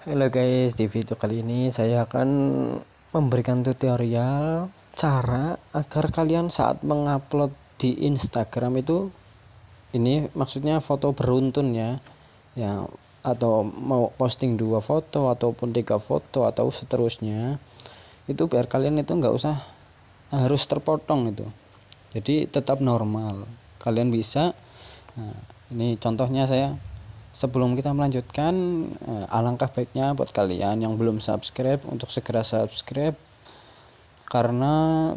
Halo guys, di video kali ini saya akan memberikan tutorial cara agar kalian saat mengupload di Instagram itu ini maksudnya foto beruntun ya. Ya, atau mau posting dua foto ataupun tiga foto atau seterusnya. Itu biar kalian itu nggak usah harus terpotong itu. Jadi tetap normal. Kalian bisa nah, ini contohnya saya sebelum kita melanjutkan eh, alangkah baiknya buat kalian yang belum subscribe untuk segera subscribe karena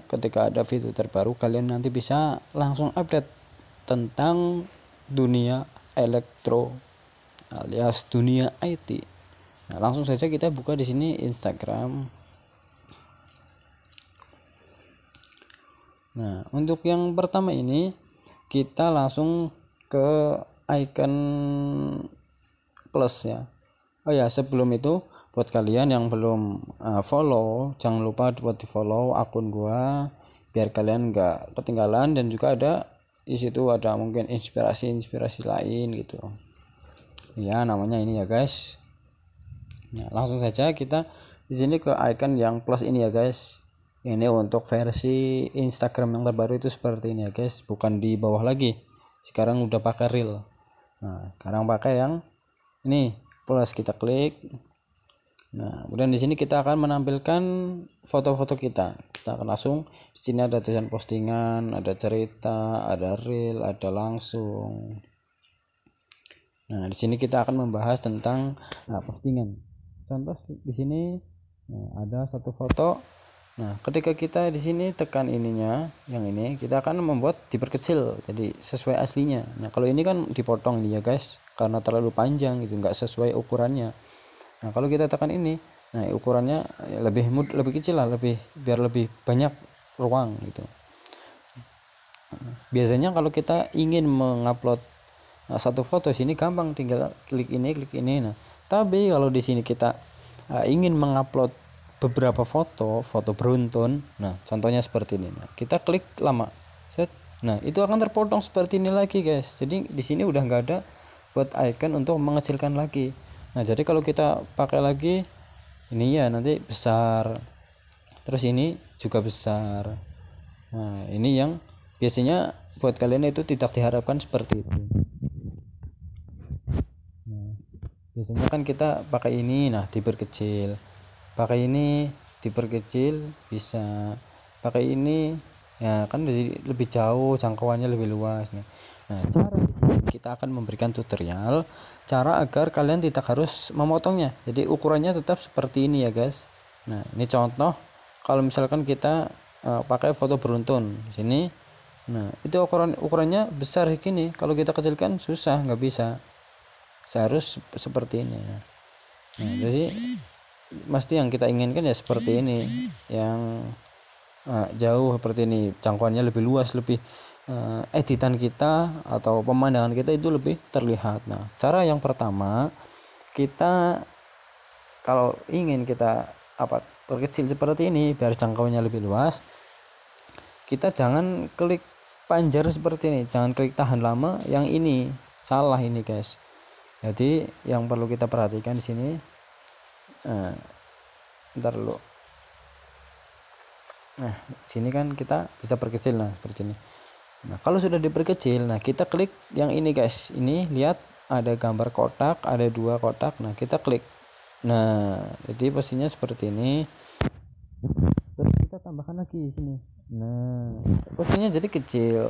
ketika ada video terbaru kalian nanti bisa langsung update tentang dunia elektro alias dunia IT. Nah, langsung saja kita buka di sini Instagram. Nah, untuk yang pertama ini kita langsung ke icon plus ya, oh ya sebelum itu buat kalian yang belum uh, follow jangan lupa buat di follow akun gua biar kalian nggak ketinggalan dan juga ada di situ ada mungkin inspirasi inspirasi lain gitu ya namanya ini ya guys nah langsung saja kita di sini ke icon yang plus ini ya guys ini untuk versi Instagram yang terbaru itu seperti ini ya guys bukan di bawah lagi sekarang udah pakai real nah sekarang pakai yang ini plus kita klik nah kemudian di sini kita akan menampilkan foto-foto kita kita akan langsung di sini ada tulisan postingan ada cerita ada reel ada langsung nah di sini kita akan membahas tentang nah, postingan contoh di sini nah, ada satu foto Nah, ketika kita di sini tekan ininya, yang ini kita akan membuat diperkecil, jadi sesuai aslinya. Nah, kalau ini kan dipotong nih ya guys, karena terlalu panjang gitu, nggak sesuai ukurannya. Nah, kalau kita tekan ini, nah ukurannya lebih mud, lebih kecil lah, lebih biar lebih banyak ruang gitu. Biasanya kalau kita ingin mengupload nah, satu foto sini gampang, tinggal klik ini, klik ini. Nah, tapi kalau di sini kita uh, ingin mengupload beberapa foto foto beruntun nah contohnya seperti ini nah, kita klik lama set nah itu akan terpotong seperti ini lagi guys jadi di sini udah nggak ada buat icon untuk mengecilkan lagi nah jadi kalau kita pakai lagi ini ya nanti besar terus ini juga besar nah ini yang biasanya buat kalian itu tidak diharapkan seperti itu nah, biasanya kan kita pakai ini nah diperkecil pakai ini diperkecil bisa pakai ini ya kan lebih, lebih jauh jangkauannya lebih luas nih nah cara kita akan memberikan tutorial cara agar kalian tidak harus memotongnya jadi ukurannya tetap seperti ini ya guys nah ini contoh kalau misalkan kita uh, pakai foto beruntun di sini nah itu ukuran ukurannya besar gini kalau kita kecilkan susah nggak bisa seharus seperti ini nah jadi mesti yang kita inginkan ya seperti ini yang uh, jauh seperti ini cangkuannya lebih luas lebih uh, editan kita atau pemandangan kita itu lebih terlihat nah cara yang pertama kita kalau ingin kita apa perkecil seperti ini biar jangkauannya lebih luas kita jangan klik panjar seperti ini jangan klik tahan lama yang ini salah ini guys jadi yang perlu kita perhatikan di sini nah, ntar lo nah sini kan kita bisa perkecil nah seperti ini nah kalau sudah diperkecil nah kita klik yang ini guys ini lihat ada gambar kotak ada dua kotak nah kita klik nah jadi posisinya seperti ini terus kita tambahkan lagi di sini nah posisinya jadi kecil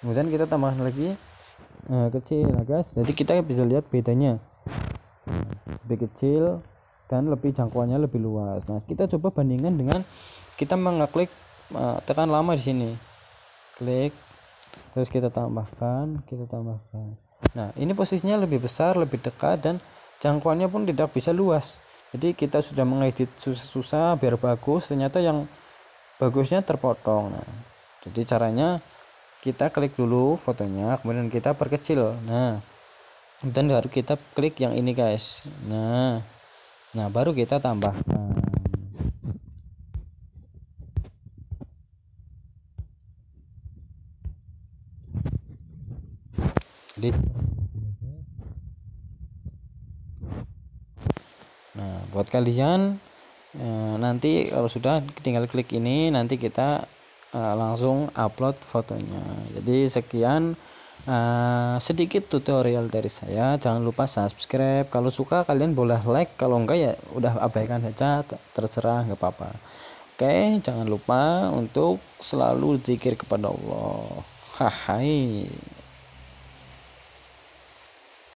kemudian kita tambahkan lagi nah, kecil nah guys jadi kita bisa lihat bedanya lebih kecil dan lebih jangkauannya lebih luas. Nah, kita coba bandingkan dengan kita mengeklik eh, tekan lama di sini. Klik terus kita tambahkan, kita tambahkan. Nah, ini posisinya lebih besar, lebih dekat dan jangkauannya pun tidak bisa luas. Jadi kita sudah mengedit susah-susah biar bagus, ternyata yang bagusnya terpotong. Nah, jadi caranya kita klik dulu fotonya, kemudian kita perkecil. Nah, dan baru kita klik yang ini guys nah nah baru kita tambahkan nah buat kalian eh, nanti kalau sudah tinggal klik ini nanti kita eh, langsung upload fotonya jadi sekian uh, sedikit tutorial dari saya jangan lupa subscribe kalau suka kalian boleh like kalau enggak ya udah abaikan saja terserah nggak apa-apa oke jangan lupa untuk selalu zikir kepada Allah hai